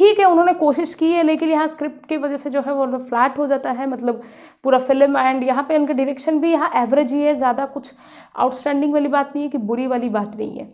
ठीक है उन्होंने कोशिश की है लेकिन यहाँ स्क्रिप्ट की वजह से जो है वो फ्लैट हो जाता है मतलब पूरा फिल्म एंड यहाँ पे उनका डायरेक्शन भी यहाँ एवरेज ही है ज़्यादा कुछ आउटस्टैंडिंग वाली बात नहीं है कि बुरी वाली बात नहीं है